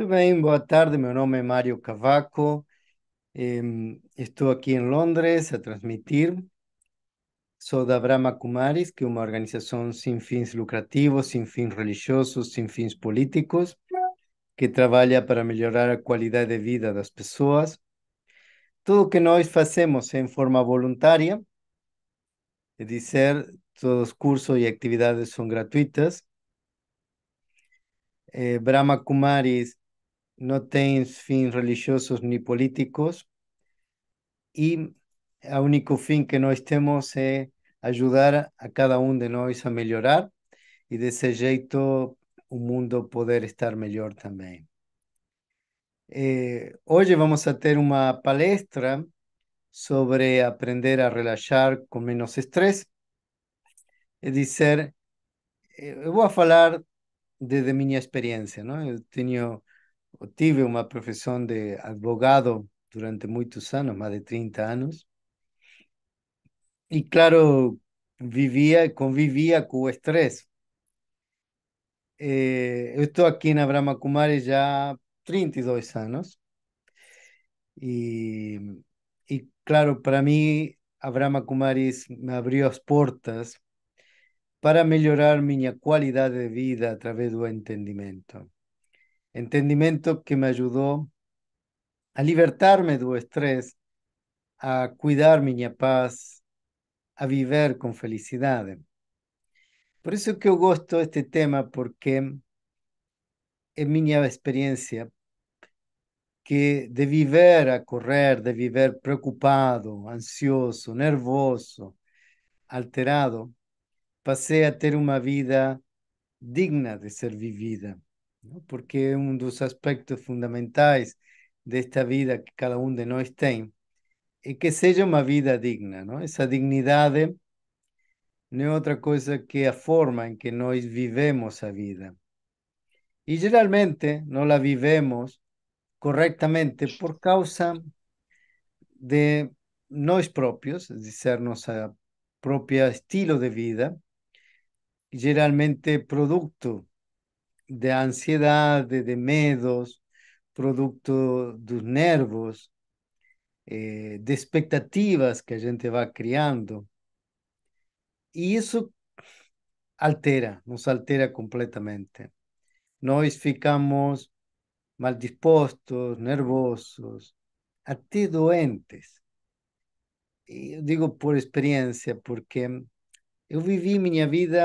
Muito bem, boa tarde. Meu nome é Mário Cavaco. Estou aqui em Londres a transmitir. Sou da Brahma Kumaris, que é uma organização sem fins lucrativos, sem fins religiosos, sem fins políticos, que trabalha para melhorar a qualidade de vida das pessoas. Tudo o que nós fazemos é em forma voluntária, é dizer, todos os cursos e atividades são gratuitas. Eh, Brahma Kumaris no tem fins religiosos ni políticos e o único fim que nós temos é eh, ajudar a cada um de nós a melhorar e desse jeito o mundo poder estar melhor também. Eh, hoje vamos a ter uma palestra sobre aprender a relaxar com menos estresse. É dizer, eh, vou falar desde minha experiência, não? Eu tenho eu tive uma profissão de advogado durante muitos anos, mais de 30 anos. E claro, vivia, convivia com o estresse. eu estou aqui na Brahma Kumari já há 32 anos. E, e claro, para mim, a Brahma Kumari me abriu as portas para melhorar minha qualidade de vida através do entendimento. entendimiento que me ayudó a libertarme del estrés, a cuidar mi paz, a vivir con felicidad. Por eso que yo gosto este tema, porque en mi experiencia que de vivir a correr, de vivir preocupado, ansioso, nervoso, alterado, pasé a tener una vida digna de ser vivida. ¿no? porque un dos aspectos fundamentales de esta vida que cada uno de nosotros tiene es eh, que sea una vida digna. no esa no es otra cosa que la forma en que nosotros vivemos la vida. Y generalmente no la vivemos correctamente por causa de nosotros propios de decir, nuestro propio estilo de vida, generalmente producto... de ansiedade, de medos, produto dos nervos, eh, de expectativas que a gente vai criando. E isso altera, nos altera completamente. Nós ficamos mal dispostos, nervosos, até doentes. E eu digo por experiência, porque eu vivi minha vida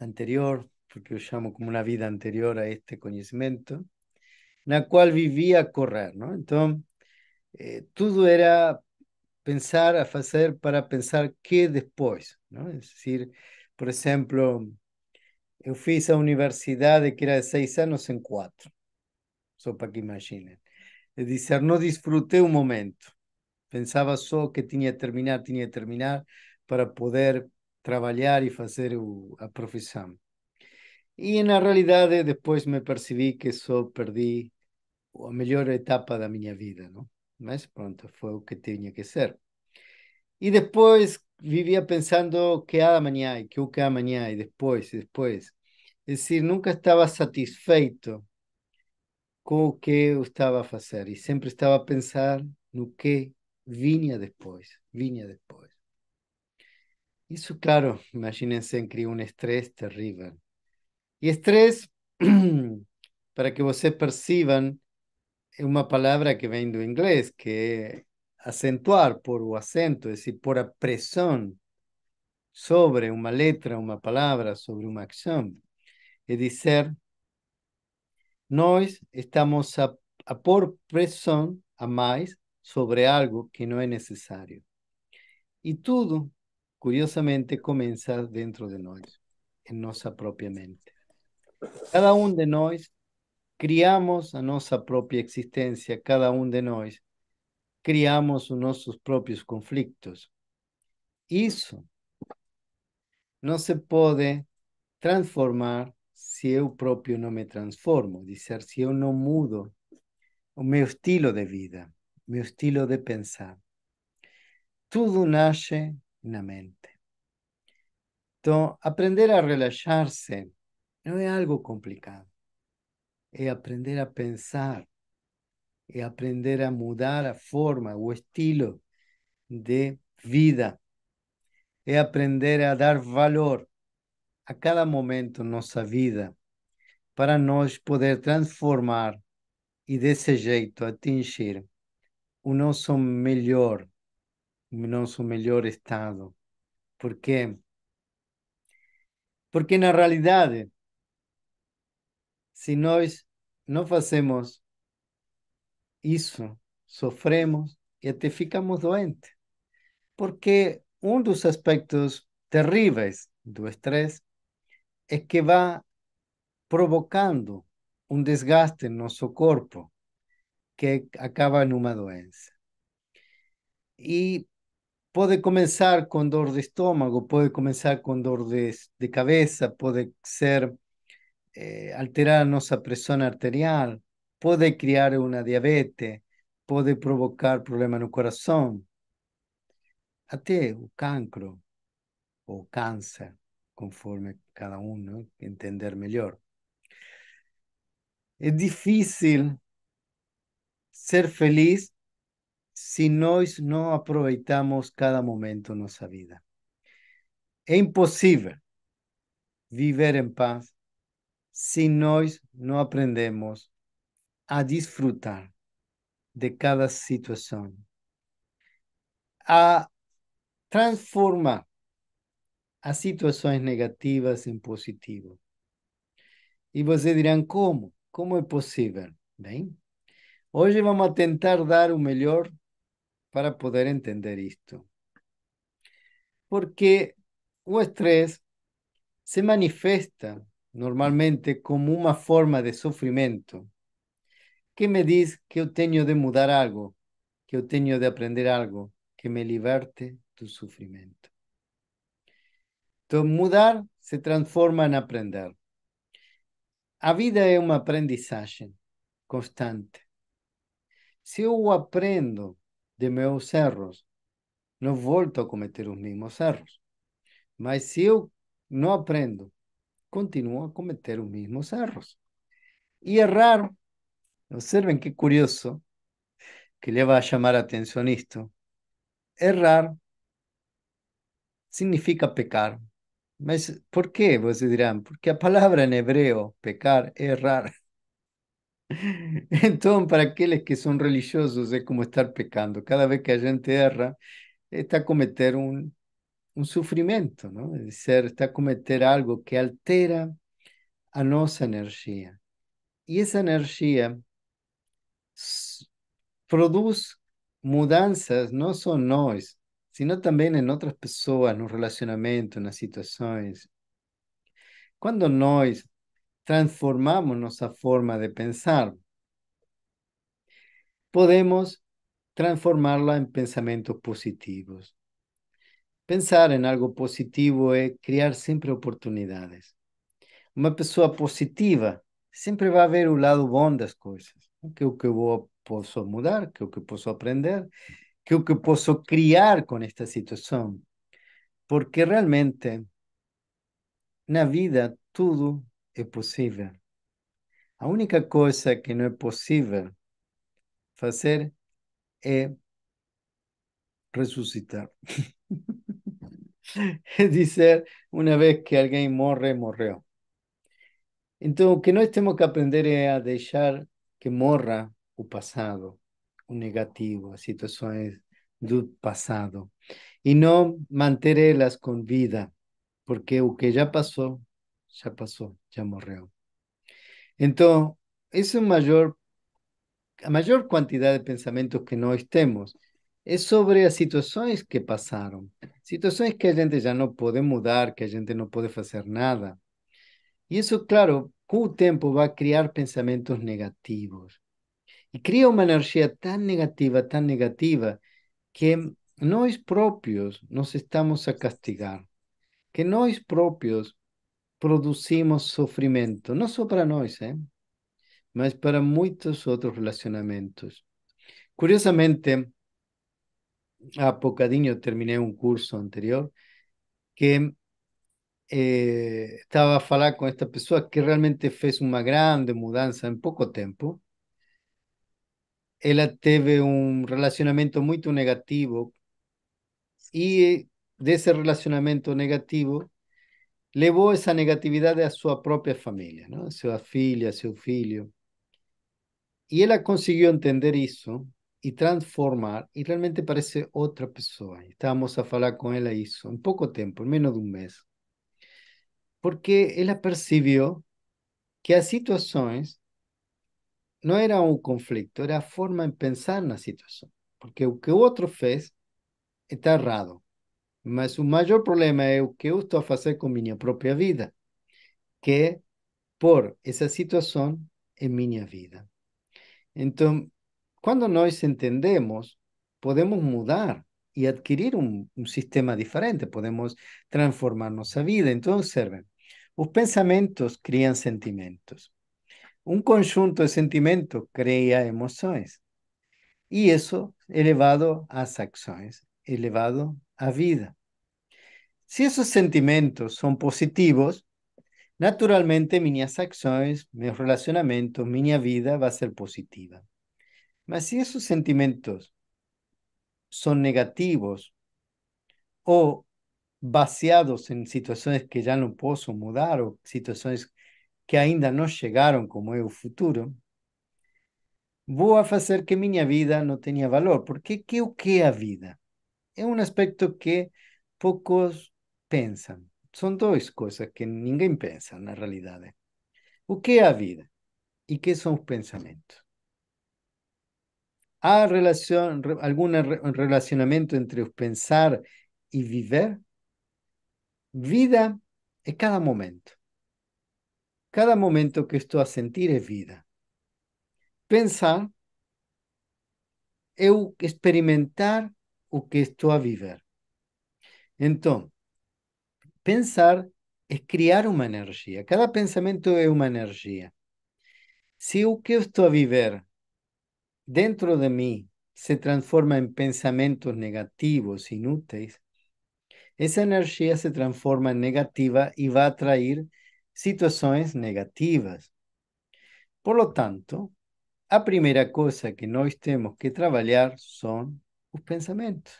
anterior, porque eu chamo como uma vida anterior a este conhecimento, na qual vivia a correr. Não? Então, eh, tudo era pensar a fazer para pensar que depois. Não? É dizer, por exemplo, eu fiz a universidade que era de seis anos em quatro, só para que imaginem. É dizer, não disfruté um momento. Pensava só que tinha que terminar, tinha que terminar para poder trabalhar e fazer a profissão. E na realidade eh, depois me percebi que só perdi a melhor etapa da minha vida, não? Mas pronto, foi o que tinha que ser. E depois vivia pensando que há amanhã e que o que há amanhã e depois, e depois. É decir, nunca estava satisfeito com o que eu estava a fazer e sempre estava a pensar no que vinha depois, vinha depois. Isso, claro, imaginem-se, cria um estresse terrível. E estresse, para que vocês percebam, é uma palavra que vem do inglês, que é acentuar, por o acento, é dizer, por a pressão sobre uma letra, uma palavra, sobre uma ação. É dizer, nós estamos a, a pôr pressão a mais sobre algo que não é necessário. E tudo, curiosamente, começa dentro de nós, em nossa própria mente. Cada um de nós criamos a nossa própria existência, cada um de nós criamos os nossos próprios conflitos. Isso não se pode transformar se eu próprio não me transformo, dizer, se eu não mudo o meu estilo de vida, meu estilo de pensar. Tudo nasce na mente. Então, aprender a relaxar-se não é algo complicado. É aprender a pensar, é aprender a mudar a forma, o estilo de vida, é aprender a dar valor a cada momento nossa vida para nós poder transformar e desse jeito atingir o nosso melhor, o nosso melhor estado. Por quê? Porque na realidade se nós não fazemos isso, sofremos e até ficamos doentes. Porque um dos aspectos terríveis do estresse é que vai provocando um desgaste no nosso corpo que acaba numa doença. E pode começar com dor de estômago, pode começar com dor de, de cabeça, pode ser eh, alterar nossa pressão arterial, pode criar uma diabetes, pode provocar problema no coração, até o cancro ou câncer, conforme cada um né? entender eh, melhor. É difícil ser feliz se nós não aproveitamos cada momento nossa vida. É impossível viver em paz se nós não aprendemos a desfrutar de cada situação, a transformar as situações negativas em positivo. E vocês dirão como? Como é possível? Bem, hoje vamos tentar dar o melhor para poder entender isto. Porque o estresse se manifesta normalmente como uma forma de sofrimento. Que me diz que eu tenho de mudar algo, que eu tenho de aprender algo que me liberte do sofrimento. Então, mudar se transforma em aprender. A vida é uma aprendizagem constante. Se eu aprendo de meus erros, não volto a cometer os mesmos erros. Mas se eu não aprendo continúa a cometer los mismos errores. Y errar, observen qué curioso que le va a llamar atención esto. Errar significa pecar. ¿Por qué? Vos dirán, porque la palabra en hebreo, pecar, errar. Entonces, para aquellos que son religiosos es como estar pecando. Cada vez que hay gente erra, está a cometer un um sofrimento, não? É está a cometer algo que altera a nossa energia. E essa energia produz mudanças, não só nós, sino também em outras pessoas, no relacionamento, nas situações. Quando nós transformamos nossa forma de pensar, podemos transformá-la em pensamentos positivos. Pensar em algo positivo é criar sempre oportunidades. Uma pessoa positiva sempre vai ver o lado bom das coisas, que o que eu posso mudar, que o que eu posso aprender, que o que eu posso criar com esta situação. Porque realmente, na vida, tudo é possível. A única coisa que não é possível fazer é ressuscitar. Es Dice, una vez que alguien morre, morreó. Entonces, que no estemos que aprender a dejar que morra o pasado, un negativo, situaciones situaciones pasado pasado, y no mantenerlas con vida, porque lo que ya pasó, ya pasó, ya morreó. Entonces, es un mayor cantidad a de pensamientos que no estemos. é sobre as situações que passaram. Situações que a gente já não pode mudar, que a gente não pode fazer nada. E isso, claro, com o tempo vai criar pensamentos negativos. E cria uma energia tão negativa, tão negativa, que nós próprios nos estamos a castigar. Que nós próprios produzimos sofrimento, não só para nós, hein? mas para muitos outros relacionamentos. Curiosamente, há bocadinho terminei um curso anterior que eh, estava a falar com esta pessoa que realmente fez uma grande mudança em pouco tempo. Ela teve um relacionamento muito negativo e desse relacionamento negativo levou essa negatividade à sua própria família, não? sua filha, seu filho. E ela conseguiu entender isso y transformar y realmente parece otra persona. Estábamos a hablar con él. hizo en poco tiempo tiempo menos de un mes. Porque él percibió. que las situaciones. No era un conflicto. era forma de pensar en la situación. Porque lo que otro otro fez está errado. Mas su mayor problema Es lo que yo estoy a hacer con propia vida, que Por esa situación. En mi vida. Entonces. Cuando nos entendemos, podemos mudar y adquirir un, sistema diferente, podemos transformar nuestra vida. Entonces, observen, los pensamientos crean sentimientos. Un conjunto de sentimientos crea emociones. Y eso elevado a las acciones, elevado a vida. Si esos sentimientos son positivos, naturalmente mis acciones, mis relacionamientos, mi vida va a ser positiva. Mas si esos sentimientos son negativos o vaciados en situaciones que ya no puedo mudar o situaciones que ainda no llegaron, como es el futuro, voy a hacer que mi vida no tenga valor. Porque qué o que a vida? Es un aspecto que pocos piensan. Son dos cosas que ninguém pensa la realidad. O que é a vida? ¿Y qué son pensamientos há relação algum relacionamento entre pensar e viver Vida é cada momento. Cada momento que estou a sentir é vida. Pensar é experimentar o que estou a viver. Então, pensar é criar uma energia. Cada pensamento é uma energia. Se o que eu estou a viver dentro de mí se transforma en pensamientos negativos, inútiles, esa energía se transforma en negativa y va a atraer situaciones negativas. Por lo tanto, la primera cosa que no tenemos que trabajar son los pensamientos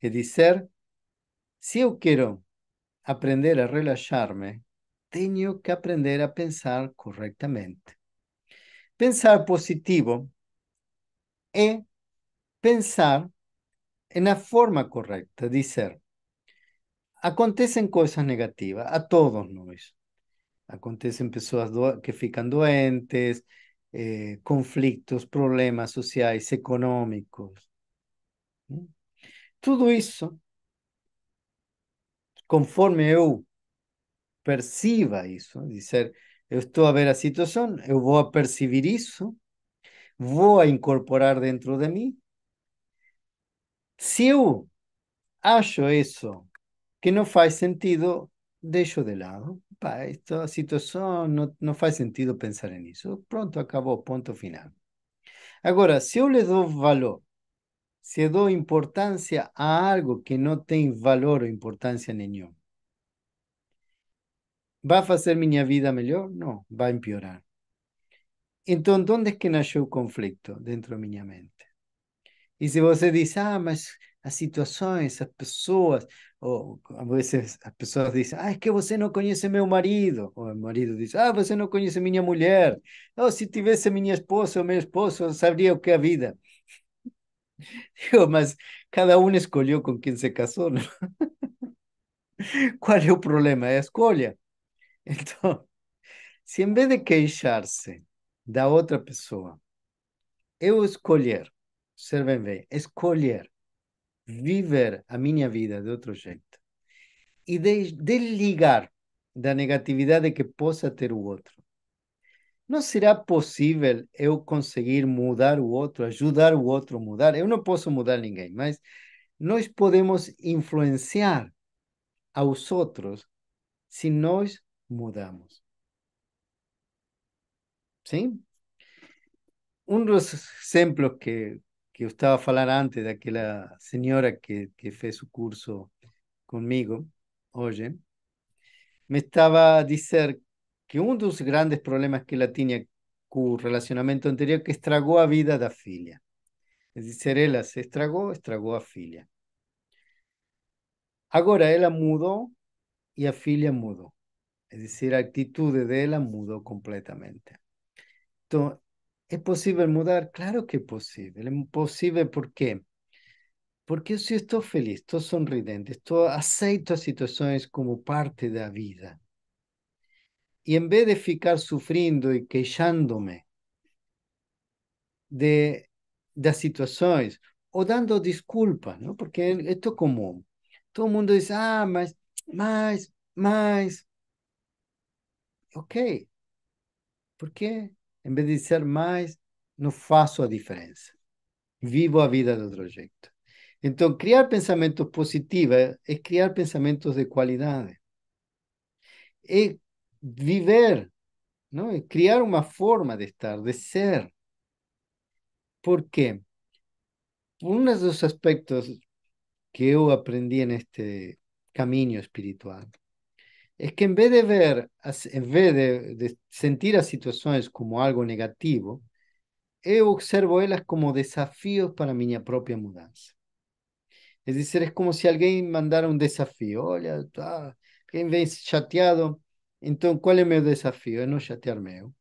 es decir si yo quiero aprender a relajarme tengo que aprender a pensar correctamente Pensar positivo é pensar na forma correta, dizer, acontecem coisas negativas a todos nós. Acontecem pessoas que ficam doentes, eh, conflitos, problemas sociais, econômicos. Tudo isso, conforme eu perciba isso, dizer, eu estou a ver a situação, eu vou a perceber isso, vou a incorporar dentro de mim. Se eu acho isso que não faz sentido, deixo de lado. Pá, esta situação não, não faz sentido pensar nisso. Pronto, acabou, ponto final. Agora, se eu lhe dou valor, se eu dou importância a algo que não tem valor ou importância nenhum, vai fazer minha vida melhor? Não, vai piorar. Então, onde é que nasceu o conflito dentro da minha mente? E se você diz, ah, mas as situações, as pessoas, ou às vezes as pessoas dizem, ah, é que você não conhece meu marido, ou o marido diz, ah, você não conhece minha mulher, ou oh, se tivesse minha esposa ou meu esposo, sabia o que é a vida. Digo, mas cada um escolheu com quem se casou, não? Qual é o problema? É a escolha. Então, se em vez de queixar-se da outra pessoa. Eu escolher, observem bem, escolher viver a minha vida de outro jeito e desligar da negatividade que possa ter o outro. Não será possível eu conseguir mudar o outro, ajudar o outro a mudar. Eu não posso mudar ninguém, mas nós podemos influenciar aos outros se nós mudamos. ¿sí? uno los ejemplos que, que hablando a hablar antes De señora que, que fez su curso conmigo oye, me estaba a Que que de los grandes problemas que la tenía con el relacionamiento anterior que estragó a vida la filia, Es decir, ella se estragó Estragó a Ahora Ahora ella mudó y a mudó Es decir, la actitud de ella mudó completamente. Então, é possível mudar? Claro que é possível. É possível por quê? Porque se eu estou feliz, estou sorridente, estou, aceito as situações como parte da vida. E em vez de ficar sofrendo e queixando-me de, das situações, ou dando desculpas, não? porque é, é comum. Todo mundo diz, ah, mas, mas, mas. Ok. Por quê? Em vez de ser mais, não faço a diferença. Vivo a vida de outro jeito. Então, criar pensamentos positivos é criar pensamentos de qualidade. É viver, não? é criar uma forma de estar, de ser. Por quê? Um dos aspectos que eu aprendi neste caminho espiritual es que en vez de ver, en vez de, de sentir las situaciones como algo negativo, yo eh, observo ellas como desafíos para mi propia mudanza. Es decir, es como si alguien mandara un desafío. Olha, alguém quem vem chateado, então qual é meu desafio? É não chatear meu.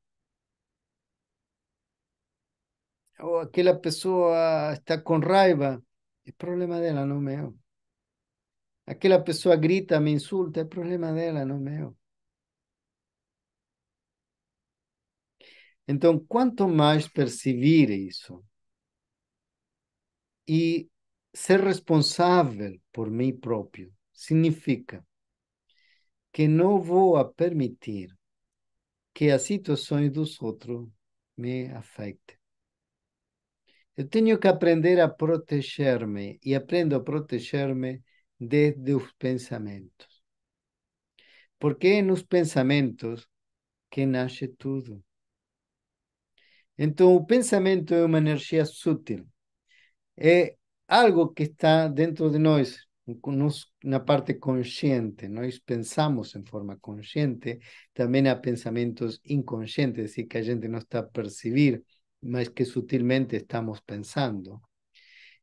Ou oh, aquela pessoa está com raiva, é problema dela, não meu. Aquela pessoa grita, me insulta, é problema dela, não meu. Então, quanto mais perceber isso e ser responsável por mim próprio, significa que não vou permitir que as situações dos outros me afetem. Eu tenho que aprender a proteger-me e aprendo a proteger-me desde os pensamentos. Porque é nos pensamentos que nasce tudo. Então, o pensamento é uma energia sutil. É algo que está dentro de nós, uma na parte consciente. Nós pensamos em forma consciente, também há pensamentos inconscientes, e que a gente não está a perceber, mas que sutilmente estamos pensando.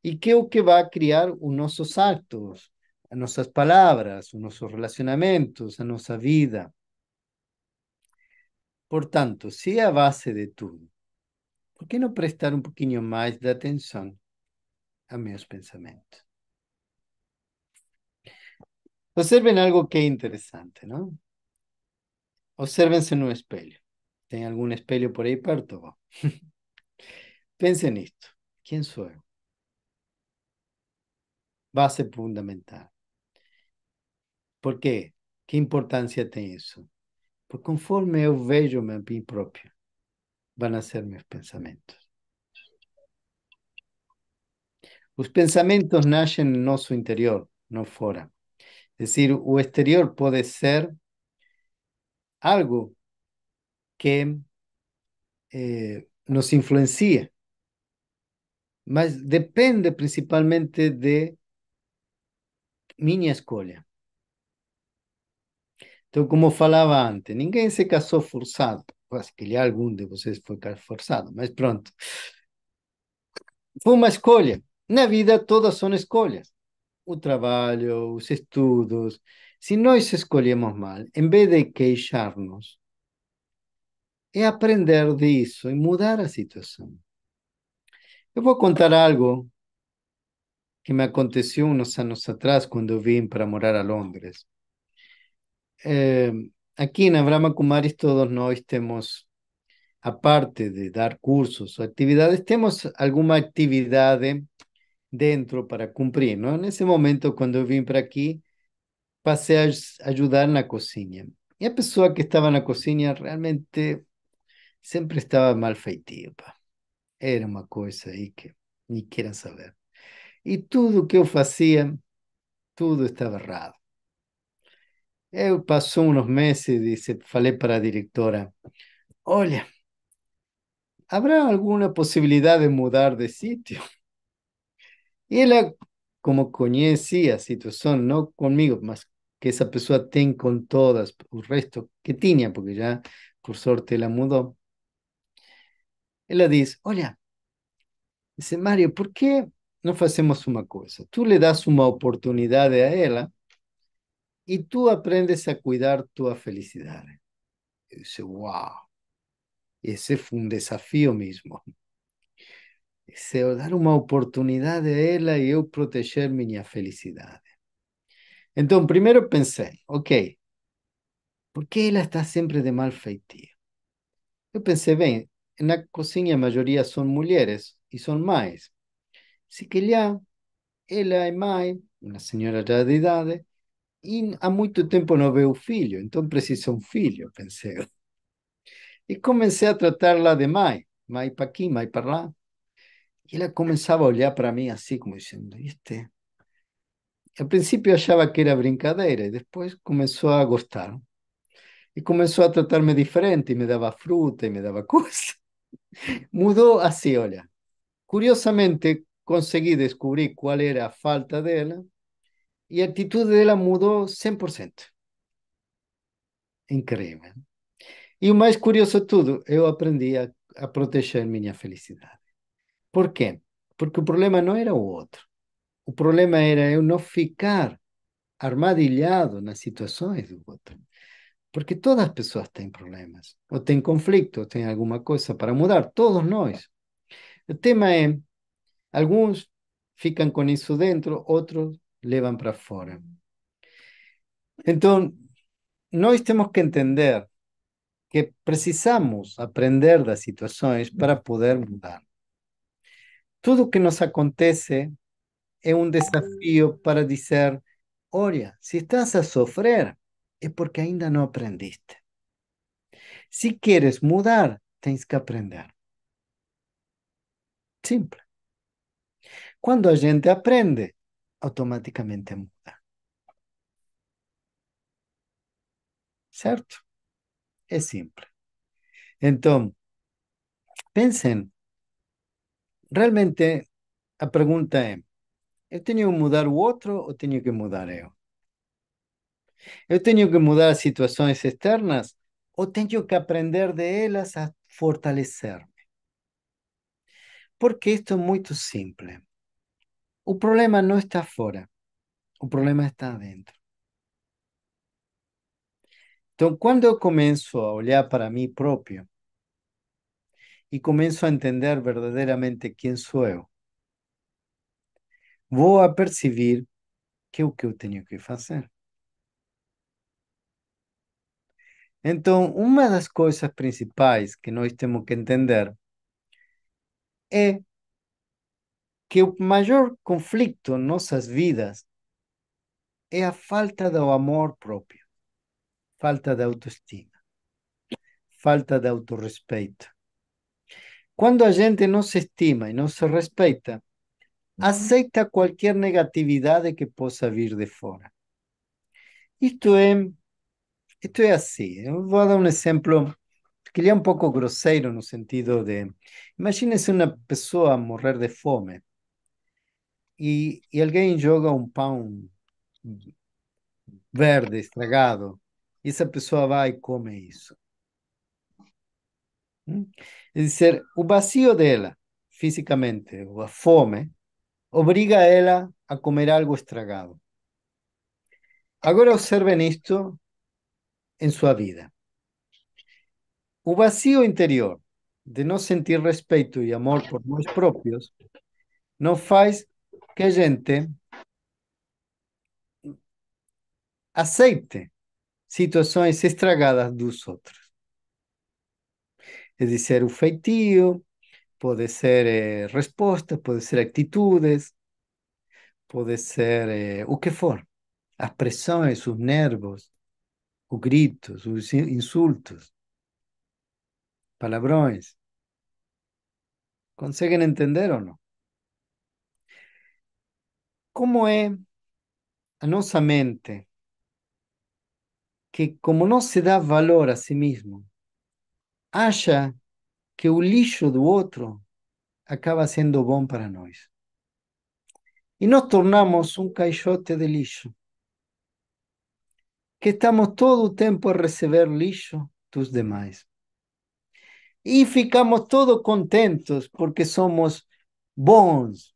E que é o que vai criar os nossos atos, a nuestras palabras, a nuestros relacionamientos, a nuestra vida. Por tanto, si a base de tú ¿por qué no prestar un poquito más de atención a mis pensamientos? Observen algo que es interesante, ¿no? Obsérvense en un espelho. ¿Tienen algún espejo por ahí perto? Pensen esto. ¿Quién soy? Base fundamental. Por qué? ¿Qué importancia tiene eso? Porque conforme yo vejo mí propio, van a ser mis pensamientos. Los pensamientos nacen en nuestro interior, no fuera. Es decir, o exterior puede ser algo que eh, nos influencia, mas depende principalmente de mi escolha. Então, como eu falava antes, ninguém se casou forçado. Quase que algum de vocês foi forçado, mas pronto. Foi uma escolha. Na vida, todas são escolhas. O trabalho, os estudos. Se nós escolhemos mal, em vez de queixar-nos, é aprender disso e mudar a situação. Eu vou contar algo que me aconteceu uns anos atrás quando eu vim para morar a Londres. Eh, aquí en Abraham Kumaris todos no estemos, aparte de dar cursos o actividades, tenemos alguna actividad dentro para cumplir ¿no? En ese momento, cuando vine para aquí Pasé a ayudar en la cocina Y la persona que estaba en la cocina realmente Siempre estaba mal feitiva Era una cosa ahí que ni quieran saber. Y todo que yo hacía Todo estaba errado. Eh, pasó unos unos meses, dice, falei para directora. Hola habrá alguna posibilidad de mudar de sitio? y ella como conocía situación, no conmigo, más mas que esa persona ten con todas, el resto que tenía porque ya por te la mudó. Ela dice oye dice Mario, por qué no hacemos una cosa? tú le das una oportunidad a ella y tú aprendes a cuidar tu felicidad. Y dice, wow, ese fue un desafío mismo. Dice, dar una oportunidad de ella y yo proteger mi felicidad. Entonces, primero pensé, ok, ¿por qué ella está siempre de mal feitio? Yo pensé, bem en la cocina la mayoría son mujeres y son más. Así que ya, ella es más, una señora ya de idade y mucho mucho tiempo no veo un hijo, entonces precisa un hijo, pensé. Y comencé a tratarla de mãe, mãe para aquí, mãe para allá. Y ella comenzaba a olhar para mí así como dizendo, este... Al principio hallaba que era brincadeira y después comenzó a gostar. Y comenzó a tratarme diferente, y me daba fruta y me daba cosas mudó así, olha. Curiosamente, conseguí descubrir cuál era la falta ella, y actitud de dela mudou 100%. Incrível. E o mais curioso de tudo, eu aprendi a, a proteger minha felicidade. Por quê? Porque o problema não era o outro. O problema era eu não ficar armadilhado nas situações do outro. Porque todas as pessoas têm problemas, ou têm conflito, ou têm alguma coisa para mudar, todos nós. O tema é: alguns ficam com isso dentro, outros Levan para afuera entonces no tenemos que entender que precisamos aprender las situaciones para poder mudar. todo lo que nos acontece es un desafío para decir oye, si estás a sofrer, es porque ainda no aprendiste. si quieres mudar, tienes que aprender. simple cuando la gente aprende, automáticamente muda. ¿cierto? es simple entonces piensen realmente la pregunta es eu tenho que mudar u otro o tengo que mudar yo? ¿He tenido que mudar situaciones externas o tengo que aprender de ellas a fortalecerme? Porque esto es muy simple. O problema não está fora, o problema está dentro. Então, quando eu começo a olhar para mim próprio e começo a entender verdadeiramente quem sou eu, vou a perceber que é o que eu tenho que fazer. Então, uma das coisas principais que nós temos que entender é que o maior conflito em nossas vidas é a falta do amor próprio, falta de autoestima, falta de autorrespeito. Quando a gente não se estima e não se respeita, aceita qualquer negatividade que possa vir de fora. Isto é, isto é assim. Eu ¿eh? vou dar um exemplo que ele é um pouco grosseiro no sentido de: imagine-se uma pessoa morrer de fome e, e alguém joga um pão verde, estragado, essa pessoa vai e come isso. Hum? É dizer, o vazio dela, fisicamente, ou a fome, obriga ela a comer algo estragado. Agora observem isto em sua vida. O vazio interior de não sentir respeito e amor por nós próprios não faz que a gente aceite situações estragadas dos outros. É dizer, o feitio, pode ser eh, respostas, pode ser atitudes, pode ser eh, o que for. As pressões, os nervos, os gritos, os insultos, palavrões. Conseguem entender ou não? como é a nossa mente, que como não se dá valor a si mesmo, acha que o lixo do outro acaba sendo bom para nós. E nos tornamos um caixote de lixo, que estamos todo o tempo a receber lixo dos demais. E ficamos todos contentes porque somos bons,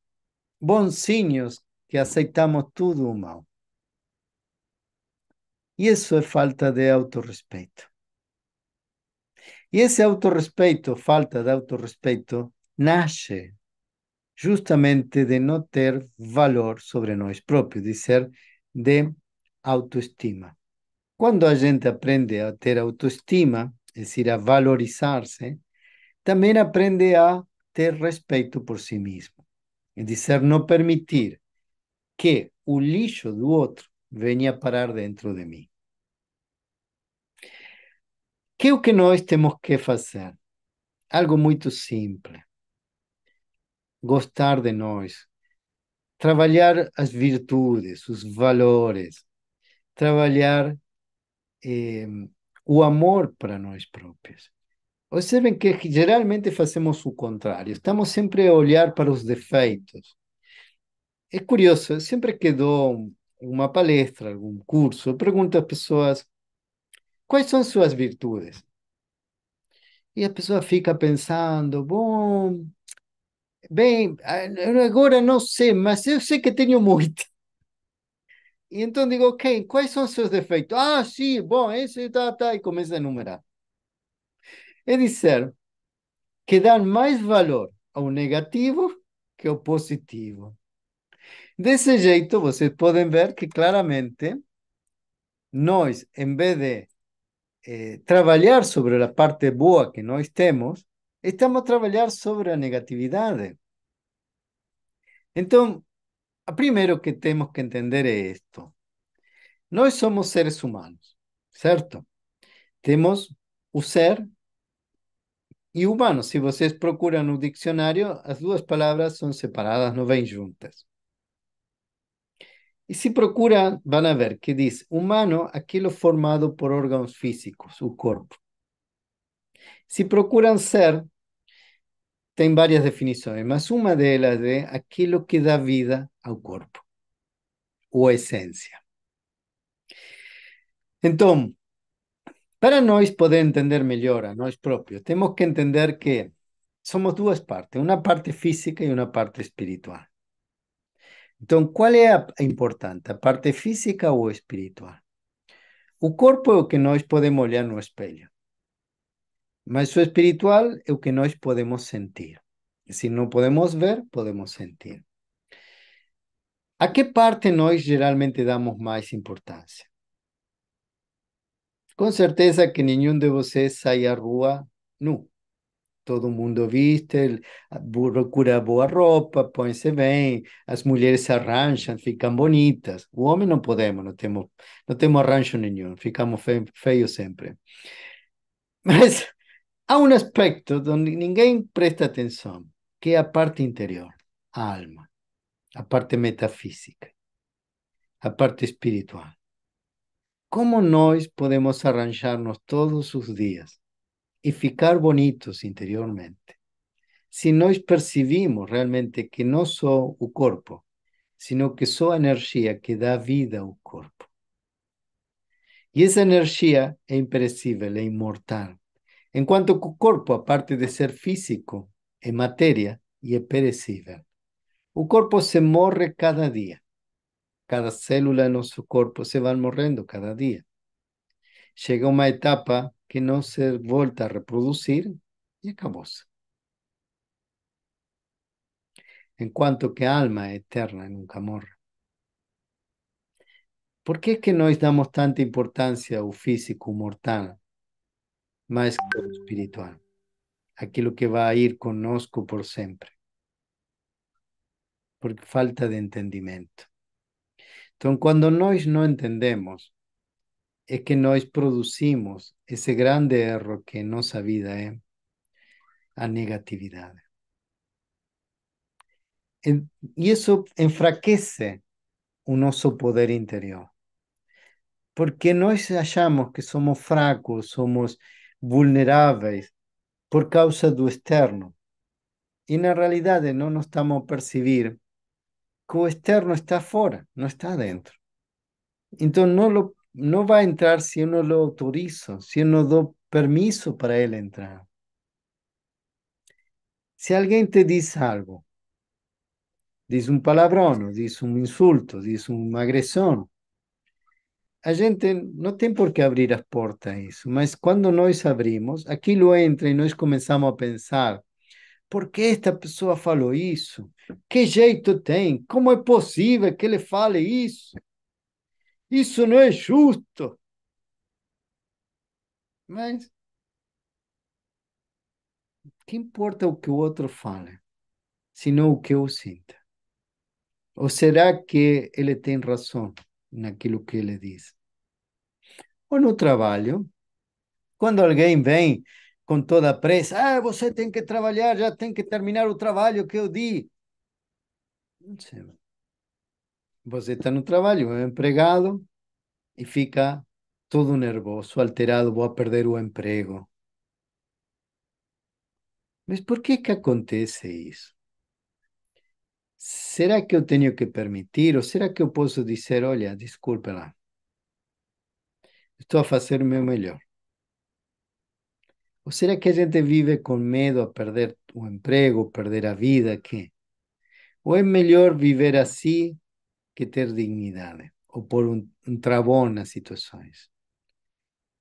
bonzinhos, que aceitamos tudo o mal. Isso é falta de autorrespeito. E esse autorrespeito, falta de autorrespeito, nasce justamente de não ter valor sobre nós próprios, de ser de autoestima. Quando a gente aprende a ter autoestima, é decir, a valorizar-se, também aprende a ter respeito por si mesmo, e é de ser não permitir que o lixo do outro venha parar dentro de mim. Que é o que nós temos que fazer? Algo muito simples. Gostar de nós. Trabalhar as virtudes, os valores. Trabalhar eh, o amor para nós próprios. Observem que geralmente fazemos o contrário. Estamos sempre a olhar para os defeitos é curioso, sempre que dou uma palestra, algum curso, eu pergunto às pessoas quais são suas virtudes. E a pessoa fica pensando, bom, bem, eh, agora não sei, mas eu sei que tenho muito. E então digo, ok, quais são seus defeitos? Ah, sim, bom, esse, tá, tá, e começa a enumerar. É dizer que dá mais valor ao negativo que ao positivo. Desse jeito, vocês podem ver que claramente nós, em vez de eh, trabalhar sobre a parte boa que nós temos, estamos a trabalhar sobre a negatividade. Então, primeiro que temos que entender é isto. Nós somos seres humanos, certo? Temos o ser e humano. Se vocês procuram no dicionário, as duas palavras são separadas, não vêm juntas. Y si procuran, van a ver que dice humano, aquello formado por órganos físicos, su cuerpo. Si procuran ser, tem varias definiciones, más una de ellas es aquello que da vida al cuerpo, o esencia. Entonces, para nós poder entender mejor a nosotros propios, tenemos que entender que somos dos partes, una parte física y una parte espiritual. Então, qual é a, importante? A parte física ou espiritual? O corpo é o que nós podemos olhar no espelho, mas o espiritual é o que nós podemos sentir. Se não podemos ver, podemos sentir. A que parte nós geralmente damos mais importância? Com certeza que nenhum de vocês sai à rua nu todo mundo viste, procura ah, boa roupa, põe-se bem, as mulheres se arranjam, ficam bonitas. O homem não podemos, não temos, não temos arranjo nenhum, ficamos feios sempre. Mas há um aspecto onde ninguém presta atenção, que é a parte interior, a alma, a parte metafísica, a parte espiritual. Como nós podemos arranjar-nos todos os dias e ficar bonitos interiormente. Se nós percebimos realmente que não só o corpo, sino que só a energia que dá vida ao corpo. E essa energia é imperecível, é imortal. Enquanto que o corpo, a parte de ser físico, é matéria e é perecível. O corpo se morre cada dia. Cada célula do nosso corpo se vai morrendo cada dia. Chega uma etapa que no se volta a reproducir. Y acabó. En cuanto que alma eterna, nunca morre. Por qué es que nós damos tanta importancia al físico mortal Más que al espiritual? aquello que va a ir conosco por siempre. Por falta de entendimiento. Entonces cuando nosotros no entendemos es que es producimos ese grande error que nos vida es a negatividad y eso enfraquece nuestro poder interior. Porque es hallamos que somos fracos, somos vulnerables por causa del externo. y en realidad no nos estamos a que el externo está fuera no está dentro. entonces no lo, não vai entrar se eu não lhe autorizo, se eu não dou permisso para ele entrar. Se alguém te diz algo, diz um palavrão, diz um insulto, diz uma agressão, a gente não tem por que abrir as portas a isso, mas quando nós abrimos, aquilo entra e nós começamos a pensar: por que esta pessoa falou isso? Que jeito tem? Como é possível que ele fale isso? Isso não é justo. Mas o que importa é o que o outro fala, senão o que eu sinto Ou será que ele tem razão naquilo que ele diz? Ou no trabalho, quando alguém vem com toda a pressa, ah, você tem que trabalhar, já tem que terminar o trabalho que eu di. Não sei você está no trabalho, é empregado e fica todo nervoso, alterado, vou perder o emprego. Mas por que que acontece isso? Será que eu tenho que permitir ou será que eu posso dizer, olha, desculpe lá, estou a fazer o meu melhor? Ou será que a gente vive com medo a perder o emprego, perder a vida? Que? Ou é melhor viver assim que ter dignidade ou pôr um, um travão nas situações.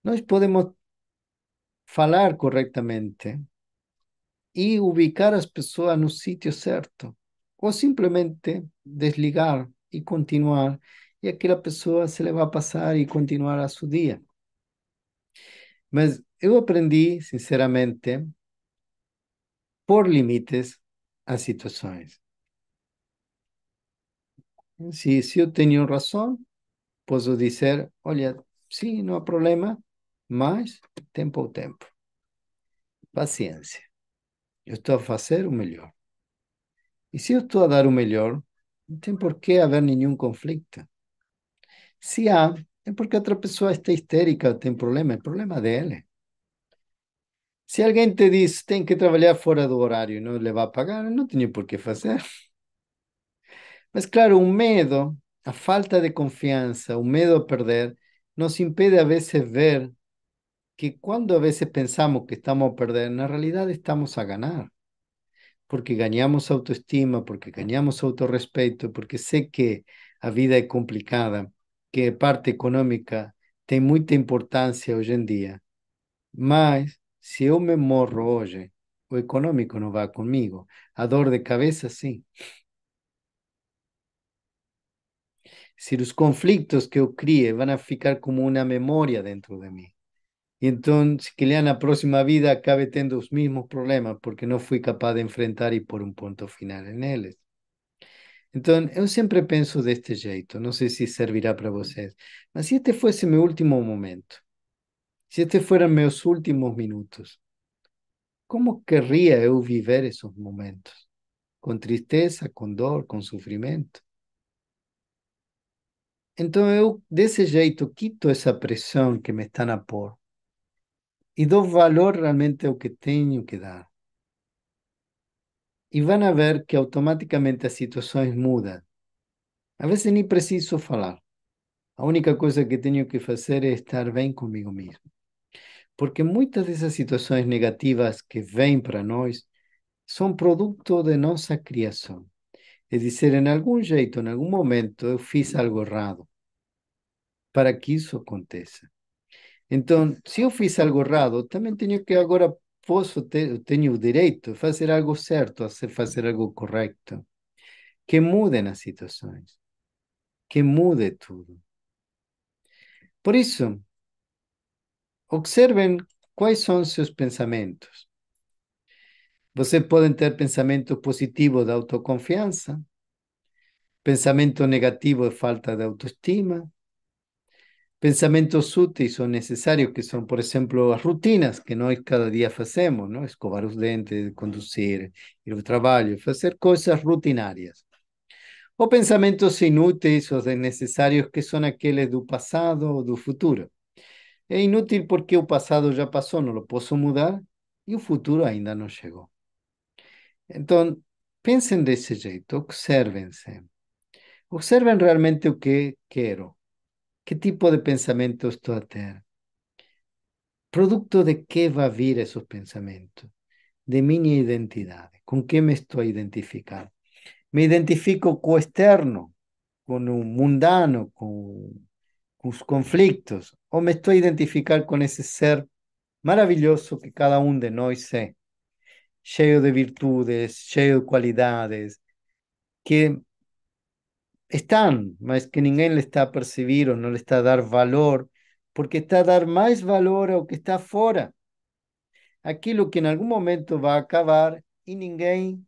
Nós podemos falar corretamente e ubicar as pessoas no sítio certo, ou simplesmente desligar e continuar, e aquela pessoa se leva a passar e continuar a seu dia. Mas eu aprendi, sinceramente, por limites as situações se, se eu tenho razão, posso dizer: olha, sim, não há problema, mas tempo ao tempo. Paciência. Eu estou a fazer o melhor. E se eu estou a dar o melhor, não tem por que haver nenhum conflito. Se há, é porque outra pessoa está histérica ou tem problema, é problema dele. Se alguém te diz tem que trabalhar fora do horário e não lhe vai pagar, não tenho por que fazer. Mas, pues claro, un miedo, a falta de confianza, un miedo a perder, nos impede a veces ver que cuando a veces pensamos que estamos a perder, en realidad estamos a ganar. Porque ganamos autoestima, porque ganamos autorrespeto, porque sé que la vida es complicada, que parte económica tiene mucha importancia hoy en día. Más si yo me morro hoy, o económico no va conmigo. A dor de cabeza, sí. Si los conflictos que críe van a ficar como una memoria dentro de mí. Y entonces, que en la próxima vida acabe teniendo los mismos problemas, porque no fui capaz de enfrentar y por un punto final en ellos. Entonces, yo siempre pienso de este jeito, No sé si servirá para ustedes. mas si este fuese mi último momento, si este fueran mis últimos minutos, ¿cómo querría yo vivir esos momentos? Con tristeza, con dolor, con sufrimiento. Então eu, desse jeito, quito essa pressão que me estão a pôr e dou valor realmente ao que tenho que dar. E vão a ver que automaticamente as situações mudam. Às vezes nem preciso falar. A única coisa que tenho que fazer é estar bem comigo mesmo. Porque muitas dessas situações negativas que vêm para nós são produto de nossa criação. É dizer, em algum jeito, em algum momento, eu fiz algo errado para que isso aconteça. Então, se eu fiz algo errado, também tenho que agora posso ter, tenho o direito de fazer algo certo, fazer algo correto, que mude as situações, que mude tudo. Por isso, observem quais são seus pensamentos. Você pode ter pensamento positivo de autoconfiança, pensamento negativo de é falta de autoestima, pensamentos úteis ou necessários, que são, por exemplo, as rotinas que nós cada dia fazemos, não? escovar os dentes, conduzir, ir ao trabalho, fazer coisas rutinárias. Ou pensamentos inúteis ou desnecessários, que são aqueles do passado ou do futuro. É inútil porque o passado já passou, não o posso mudar, e o futuro ainda não chegou. piensen de ese jeito, observense, observen realmente lo que quiero. ¿Qué tipo de pensamiento estoy a tener? ¿Producto de va a vir esos pensamientos? de mi identidad? ¿Con qué me estoy identificar. Me identifico con externo, ¿Con un mundano, ¿Con los conflictos? ¿O me estoy a identificar con ese ser maravilloso que cada uno de nosotros sé. cheio de virtudes, cheio de qualidades, que están, mas que ninguém lhe está a percibir ou não lhe está a dar valor, porque está a dar mais valor ao que está fora. Aquilo que em algum momento vai acabar e ninguém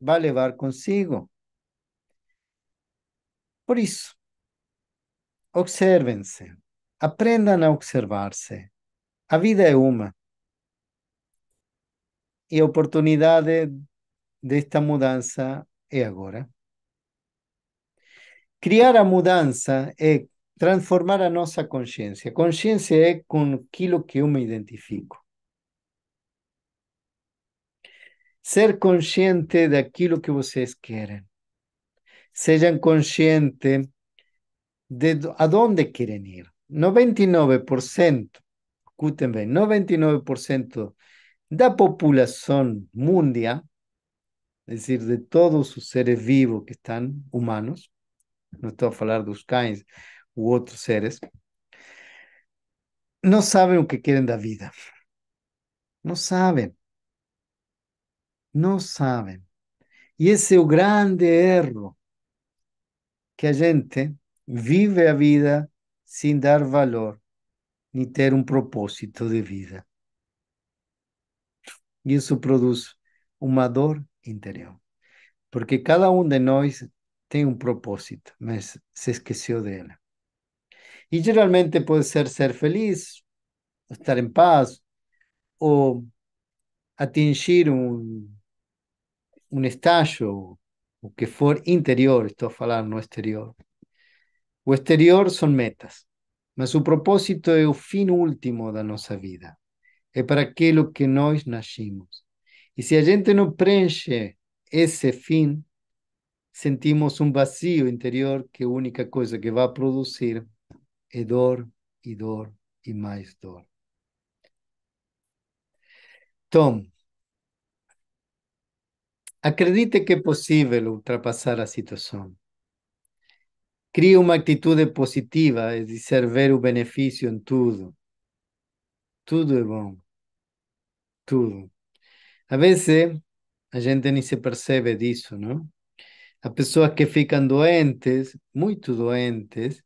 vai levar consigo. Por isso, observem-se, aprendam a observar-se. A vida é uma. Y oportunidades de esta mudanza es ahora. Criar a mudanza es transformar a nuestra conciencia conciencia es con lo que yo me identifico. Ser consciente de lo que ustedes quieren. sean conscientes de a dónde quieren ir. 99%, escuchen bien, 99% da população mundial, é dizer de todos os seres vivos que estão humanos, não estou a falar dos cães ou outros seres, não sabem o que querem da vida. Não sabem. Não sabem. E esse é o grande erro que a gente vive a vida sem dar valor, nem ter um propósito de vida. y eso produce una mador interior. Porque cada uno de nosotros tiene un propósito, mas se de él y generalmente puede ser ser feliz, estar en paz, o atingir un un lo o que for interior, estoy hablando no exterior. O exterior son metas, mas su propósito es el fin último de nuestra vida. é para aquilo que nós nascemos. E se a gente não preenche esse fim, sentimos um vazio interior que a única coisa que vai produzir é dor e dor e mais dor. Então, acredite que é possível ultrapassar a situação. Crie uma atitude positiva, é dizer, ver o benefício em tudo. Tudo é bom tudo. Às vezes a gente nem se percebe disso, não? Há pessoas que ficam doentes, muito doentes,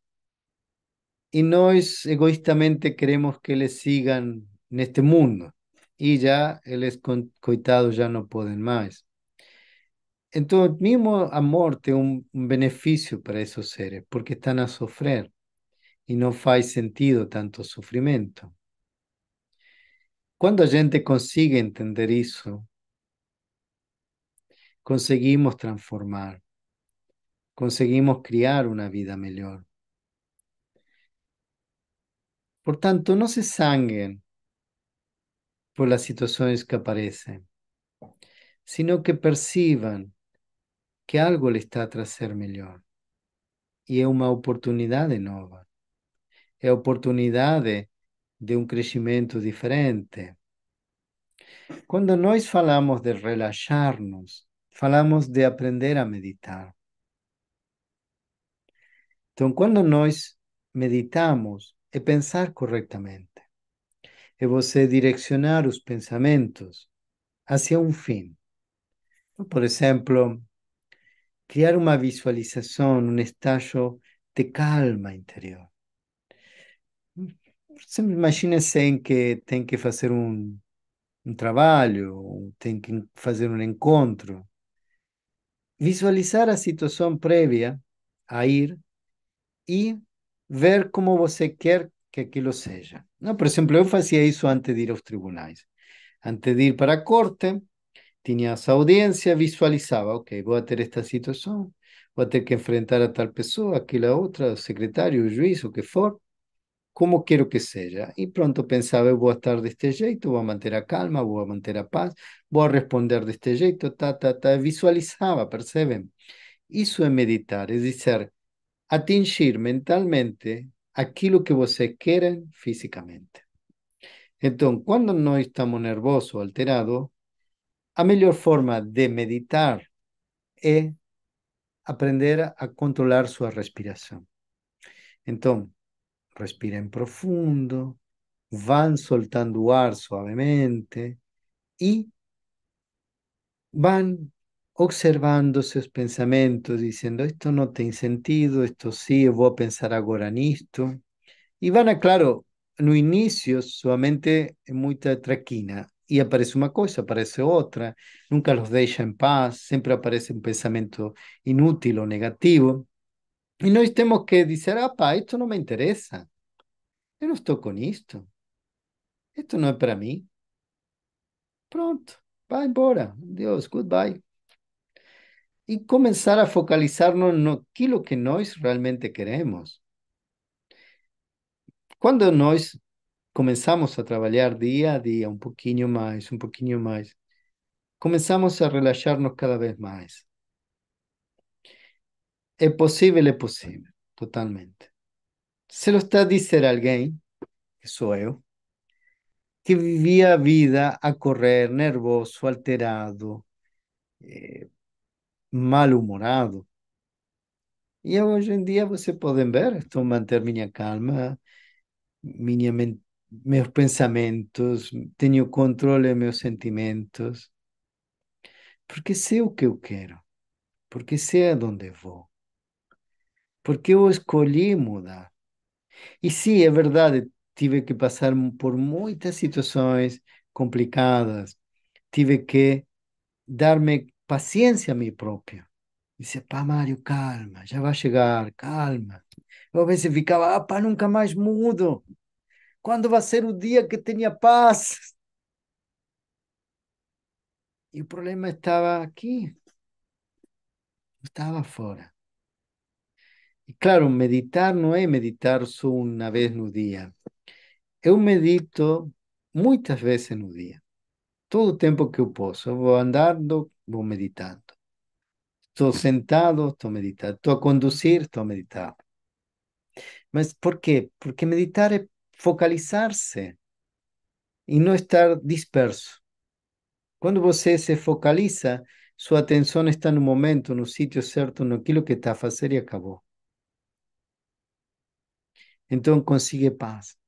e nós egoístamente queremos que eles sigam neste mundo. E já eles, coitados, já não podem mais. Então, mesmo a morte é um benefício para esses seres, porque estão a sofrer e não faz sentido tanto sofrimento. Quando a gente consiga entender isso, conseguimos transformar, conseguimos criar uma vida melhor. Portanto, não se sanguem por as situações que aparecem, sino que percebam que algo lhe está a trazer melhor. E é uma oportunidade nova. É oportunidade de um crescimento diferente. Quando nós falamos de relaxar-nos, falamos de aprender a meditar. Então, quando nós meditamos, é pensar corretamente, é você direcionar os pensamentos hacia um fim. Por exemplo, criar uma visualização, um estágio de calma interior sempre imagina é em que tem que fazer um, um trabalho, tem que fazer um encontro. Visualizar a situação prévia a ir e ver como você quer que aquilo seja. Não, por exemplo, eu fazia isso antes de ir aos tribunais. Antes de ir para a corte, tinha essa audiência, visualizava, ok, vou ter esta situação, vou ter que enfrentar a tal pessoa, aquela é outra, o secretário, o juiz, o que for como quero que seja. E pronto, pensava, eu vou estar deste jeito, vou manter a calma, vou manter a paz, vou responder deste jeito, tá, tá, tá. Visualizava, percebem? Isso é meditar, é dizer, atingir mentalmente aquilo que vocês querem fisicamente. Então, quando nós estamos nervosos, alterados, a melhor forma de meditar é aprender a controlar sua respiração. Então, respiren profundo, van soltando ar suavemente y van observando sus pensamientos diciendo, esto no tiene sentido, esto sí, voy a pensar ahora en esto. Y van, a, ah, claro, un inicio su mente es muita traquina, y aparece una cosa, aparece otra, nunca los deja en paz, siempre aparece un pensamiento inútil o negativo. E nós temos que dizer: ah, pá, isto não me interessa. Eu não estou com isto. Isto não é para mim. Pronto, vai embora. Deus, goodbye. E começar a focalizar-nos naquilo que nós realmente queremos. Quando nós começamos a trabalhar dia a dia, um pouquinho mais, um pouquinho mais, começamos a relaxar-nos cada vez mais. É possível, é possível, totalmente. Se lo está a dizer alguém, que sou eu, que vivia a vida a correr, nervoso, alterado, eh, mal-humorado. E hoje em dia vocês podem ver, estou a manter minha calma, minha meus pensamentos, tenho controle dos meus sentimentos, porque sei o que eu quero, porque sei aonde vou porque eu escolhi mudar. E sim, é verdade, tive que passar por muitas situações complicadas, tive que dar-me paciência a mim próprio. Disse, pá, Mário, calma, já vai chegar, calma. Eu às vezes ficava, ah, pá, nunca mais mudo. Quando vai ser o dia que tenha paz? E o problema estava aqui, estava fora. y claro, meditar no es meditar só una vez no día. Yo medito veces en no día. Todo el tiempo que eu posso. andando, voy meditando. Estoy sentado, estoy meditando. Estoy a conduzir, estoy meditando. Mas por qué? Porque meditar es focalizarse y no estar disperso. Cuando você se focaliza, su atención está en un momento, en sitio sítio certo, aquello que está a hacer y acabó entonces consigue paz.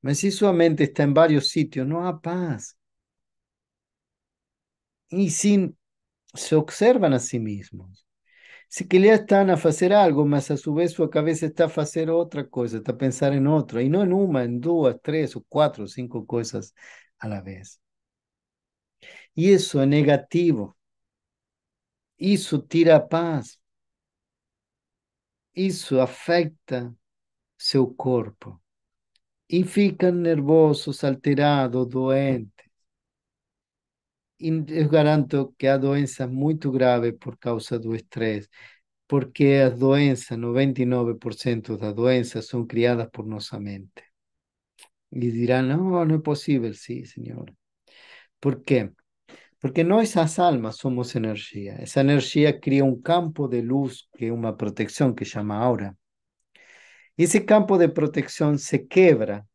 pero si su mente está en varios sitios, no hay paz. Y sin, se observan a sí mismos. si que estar están a hacer algo, mas a su vez su cabeza está a hacer otra cosa, está a pensar en otra, y no en una, en dos, tres o cuatro o cinco cosas a la vez. Y eso es negativo. Eso tira paz. Eso afecta seu corpo e ficam nervosos, alterados, doentes. E eu garanto que há doenças é muito graves por causa do estresse, porque as doenças, 99% das doenças, são criadas por nossa mente. E dirá, não, não é possível, sim, senhora. Por quê? Porque nós, as almas, somos energia. Essa energia cria um campo de luz, que é uma proteção que chama aura. Esse campo de proteção se quebra,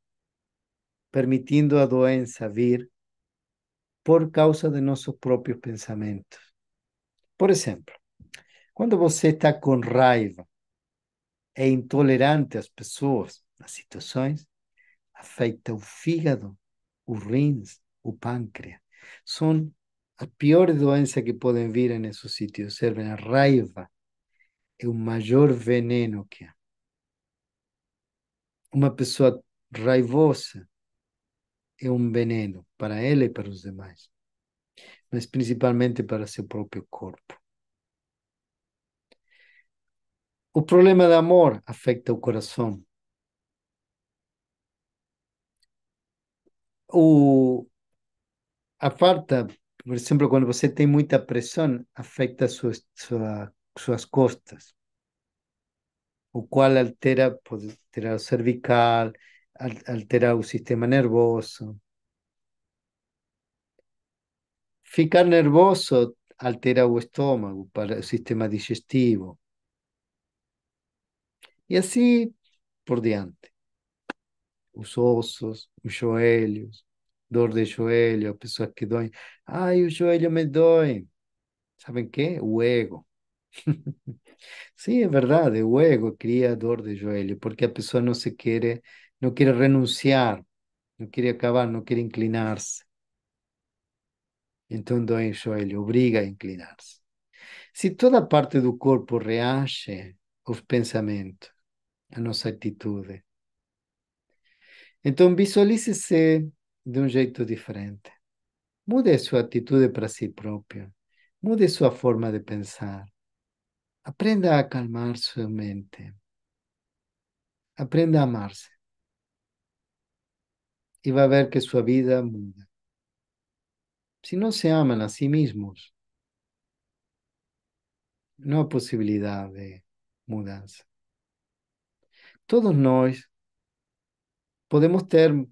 permitindo a doença vir por causa de nossos próprios pensamentos. Por exemplo, quando você está com raiva, é intolerante às pessoas, às situações, afeta o fígado, os rins, o pâncreas. São as piores doenças que podem vir esses sítios. Observem, a raiva é o maior veneno que há uma pessoa raivosa é um veneno para ela e para os demais, mas principalmente para seu próprio corpo. O problema do amor afeta o coração. O, a farta, por exemplo, quando você tem muita pressão, afeta suas, suas costas o cual altera, pode alterar o cervical, altera o sistema nervoso. Ficar nervoso altera o estômago, para o sistema digestivo. E assim por diante. Os ossos, os joelhos, dor de joelho, pessoas que doem. Ai, o joelho me dói. Sabem o que? O ego. Sim, é verdade, o ego é cria dor de joelho, porque a pessoa não se quer, não quer renunciar, não quer acabar, não quer inclinar-se. Então dói o joelho, obriga a inclinar-se. Se toda parte do corpo reage aos pensamentos, à nossa atitude, então visualize-se de um jeito diferente. Mude a sua atitude para si próprio. Mude a sua forma de pensar. Aprenda a calmar su mente. Aprenda a amarse. Y va a ver que su vida muda. Si no se aman a sí mismos, no hay posibilidad de mudanza. Todos nosotros podemos tener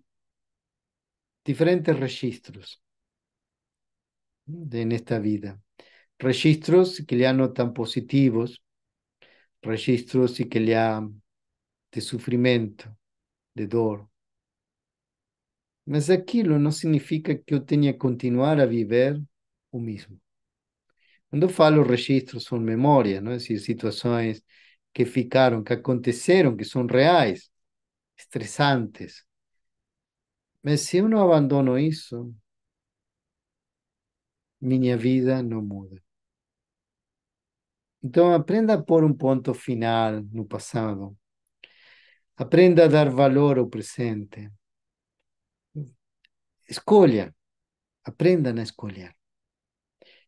diferentes registros en esta vida. registros que já não tão positivos, registros que há de sofrimento, de dor. Mas aquilo não significa que eu tenha que continuar a viver o mesmo. Quando falo registros, são memórias, não é? Essas situações que ficaram, que aconteceram, que são reais, estressantes. Mas se eu não abandono isso, minha vida não muda. Então, aprenda a pôr um ponto final no passado. Aprenda a dar valor ao presente. Escolha. aprendam a escolher.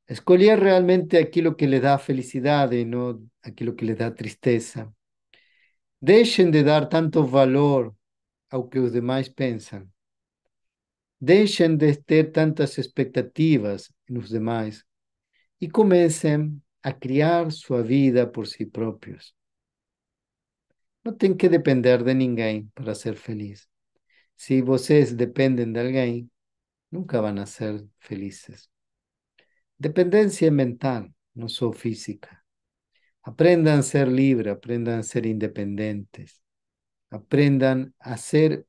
Escolher realmente aquilo que lhe dá felicidade e não aquilo que lhe dá tristeza. Deixem de dar tanto valor ao que os demais pensam. Deixem de ter tantas expectativas nos demais e comecem a criar sua vida por si próprios. Não tem que depender de ninguém para ser feliz. Se vocês dependem de alguém, nunca vão ser felizes. Dependência é mental, não só física. Aprendam a ser livre, aprendam a ser independentes. Aprendam a ser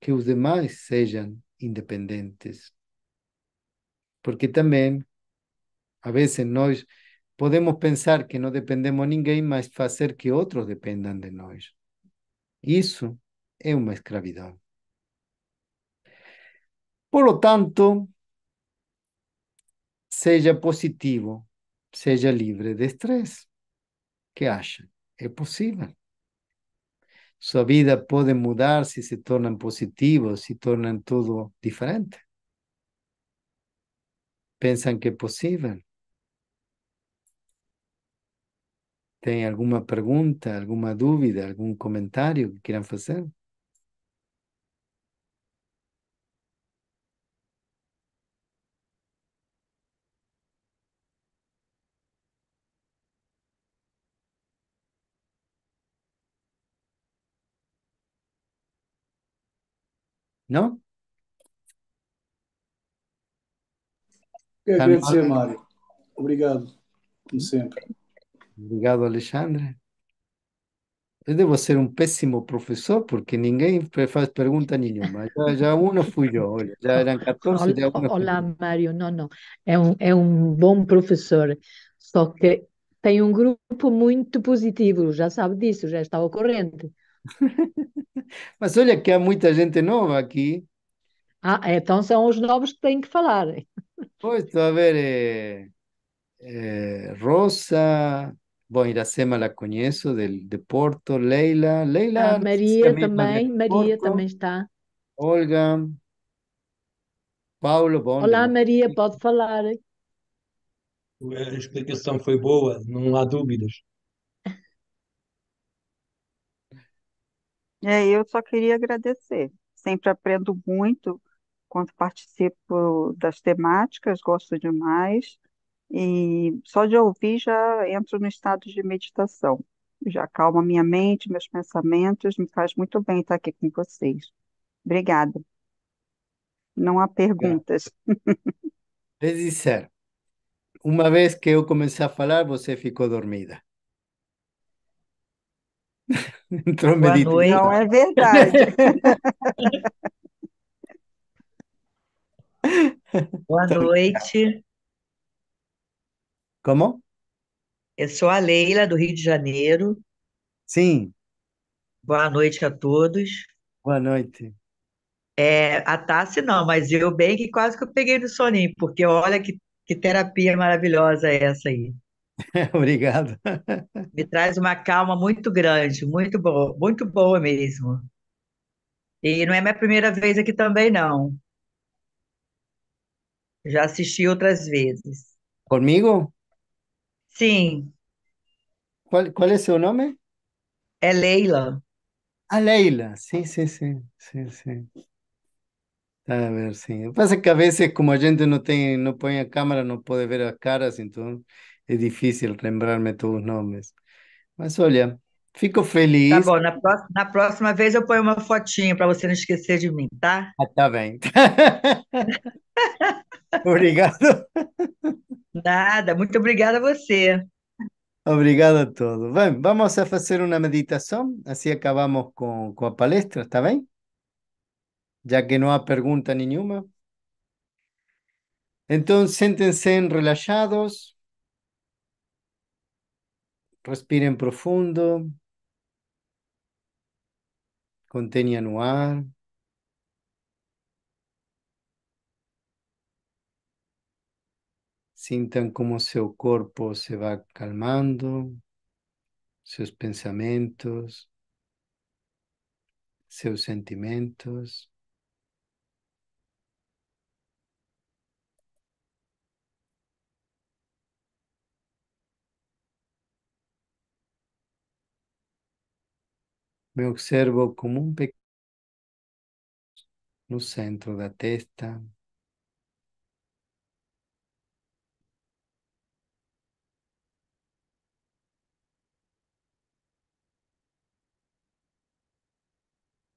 que os demais sejam independentes. Porque também, às vezes, nós podemos pensar que não dependemos de ninguém, mas fazer que outros dependam de nós. Isso é uma escravidão. Por lo tanto, seja positivo, seja livre de estresse. Que acha? É possível. Sua vida pode mudar se se tornam positivos, se tornam tudo diferente. Pensam que é possível? Tem alguma pergunta, alguma dúvida, algum comentário que queiram fazer? Não? Quero tá agradecer, né? Mário. Obrigado, como sempre. Obrigado, Alexandre. Eu devo ser um péssimo professor, porque ninguém faz pergunta nenhuma. Já, já uma fui eu, olha, já eram 14, já uma Olá, Mário, não, não. É um, é um bom professor, só que tem um grupo muito positivo, já sabe disso, já está ocorrente. Mas olha que há muita gente nova aqui. Ah, então são os novos que têm que falar. Pois, estou a ver. É, é, Rosa, Bom, Iracema la conheço, del, de Porto. Leila, Leila, Ah, Maria também, Maria Porto. também está. Olga, Paulo, bom, Olá, Maria, pode falar. A explicação foi boa, não há dúvidas. É, eu só queria agradecer. Sempre aprendo muito quando participo das temáticas, gosto demais. E só de ouvir já entro no estado de meditação. Já acalma minha mente, meus pensamentos, me faz muito bem estar aqui com vocês. Obrigada. Não há perguntas. Desistir. dizer, uma vez que eu comecei a falar, você ficou dormida. Entrou Boa noite. Não é verdade. Boa tá noite. Como? Eu sou a Leila, do Rio de Janeiro. Sim, Boa noite a todos. boa noite. É, a Tassi não, mas eu bem que quase que eu peguei no soninho, porque olha que, que terapia maravilhosa é essa aí. Obrigado. Me traz uma calma muito grande, muito boa, muito boa mesmo. E não é minha primeira vez aqui também, não. Já assisti outras vezes. Comigo? Sim, qual qual é seu nome é Leila. Ah, Leila. sim sim sim sim sim tá, A ver, sim Lo que que a vezes como a gente não tem não põe a câmera não pode ver as caras, então é difícil lembrar-me todos los nomes. Mas olha, fico feliz. Tá bom, na próxima, na próxima vez eu ponho uma fotinha para você não esquecer de mim, tá? Ah, tá bem. Obrigado. Nada, muchas gracias a usted. Gracias a todos. Bueno, vamos a hacer una meditación, así acabamos con, con la palestra, ¿está bien? Ya que no hay pregunta ninguna. Entonces, siéntense relajados, respiren profundo, contengan el Sientan cómo su cuerpo se va calmando, sus pensamientos, sus sentimientos. Me observo como un pequeño el centro la testa,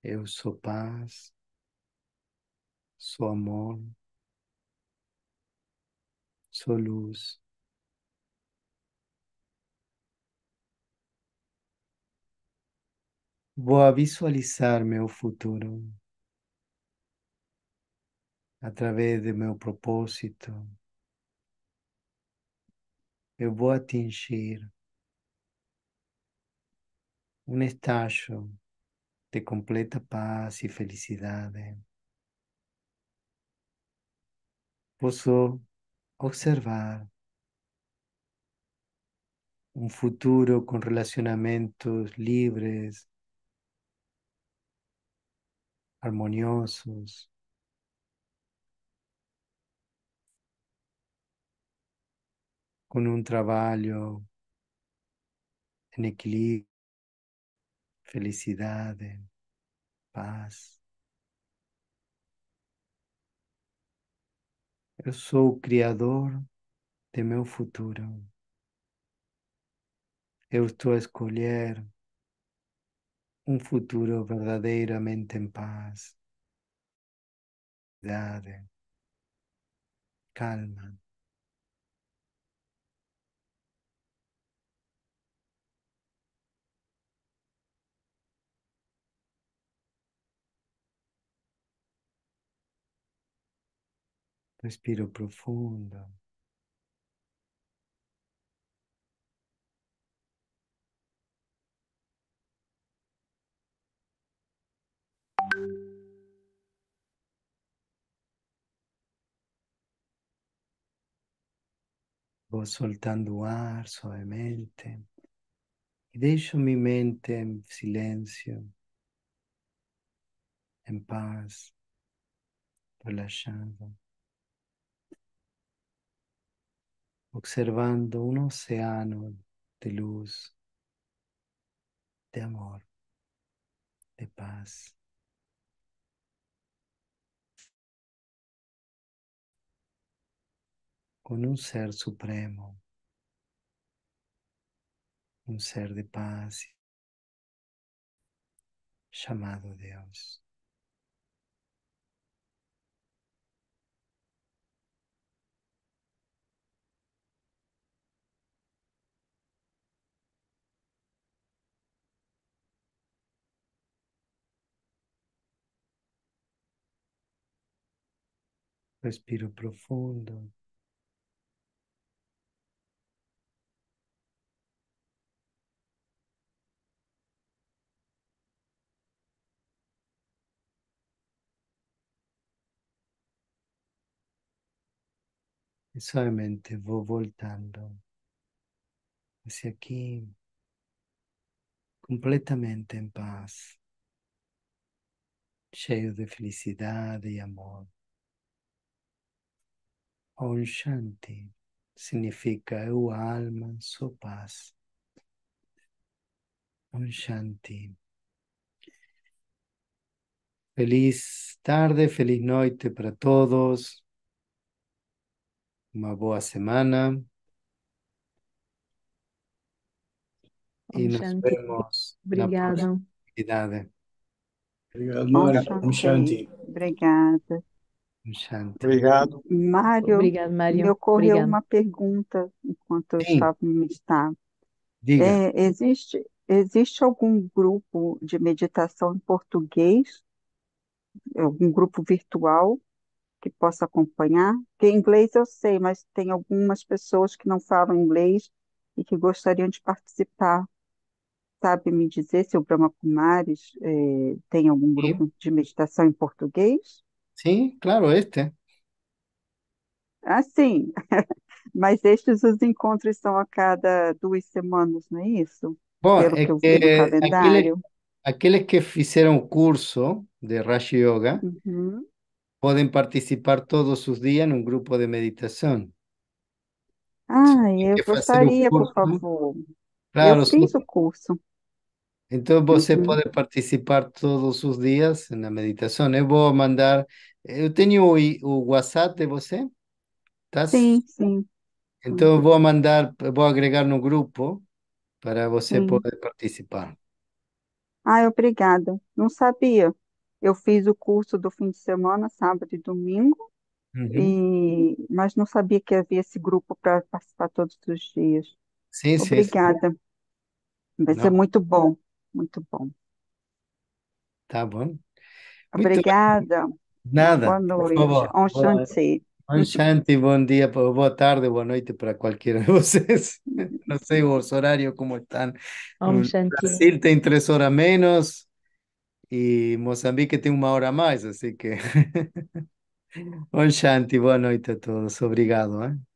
Eu sou paz, sou amor, sou luz. Vou visualizar meu futuro através do meu propósito. Eu vou atingir um estágio de completa paz y felicidad. Eh. puedo observar un futuro con relacionamientos libres, armoniosos. con un trabajo en equilibrio. felicidade, paz. Eu sou o criador de meu futuro. Eu estou a escolher um futuro verdadeiramente em paz, calma. Respiro profondo. Vo soltando ar suavemente e deixo minha mente em silencio, em paz, relaxando. observando un océano de luz, de amor, de paz. con un ser supremo, un ser de paz llamado Dios. Respiro profundo. E suavemente vou voltando hacia aqui, completamente em paz, cheio de felicidade e amor. Om Shanti significa eu alma, sua paz. Om Shanti. Feliz tarde, feliz noite para todos. Uma boa semana. Om e Shanti. nos vemos. Obrigada. Obrigado, Om Shanti. Obrigada. Obrigado. Mário, Obrigado, Mário. me ocorreu Obrigado. uma pergunta enquanto eu Sim. estava me meditar. Diga. É, existe, existe algum grupo de meditação em português? Algum grupo virtual que possa acompanhar? Porque inglês eu sei, mas tem algumas pessoas que não falam inglês e que gostariam de participar. Sabe me dizer se o Brahma Kumaris é, tem algum grupo Sim. de meditação em português? sim claro, este. Ah, sim, mas estes os encontros são a cada duas semanas, não é isso? Bom, Pelo é eu vi no que calendário. aqueles que fizeram o curso de Rashi Yoga Uhum. podem participar todos os dias num grupo de meditação. Se Ah, eu que fazer o gostaria, por curso, favor. Eu claro, fiz o curso. Então você uhum. pode participar todos os dias na meditação. Eu ¿eh? vou mandar. Eu tenho o, o WhatsApp de você? ¿eh? Tá? Sim, sim. Então eu vou mandar, vou agregar no grupo para você sim. poder participar. Ah, obrigada. Não sabia. Eu fiz o curso do fim de semana, sábado e domingo, uhum. e... mas não sabia que havia esse grupo para participar todos os dias. Sim, sim. Obrigada. Vai não. ser muito bom. Muito bom. Tá bom. Muito Obrigada. Nada. Boa noite. Por favor. Um bom dia, boa tarde, boa noite para qualquer de vocês. Não sei o horário como estão. Um Brasil tem três horas menos e Moçambique tem uma hora a mais, assim que. Um boa noite a todos. Obrigado. Hein?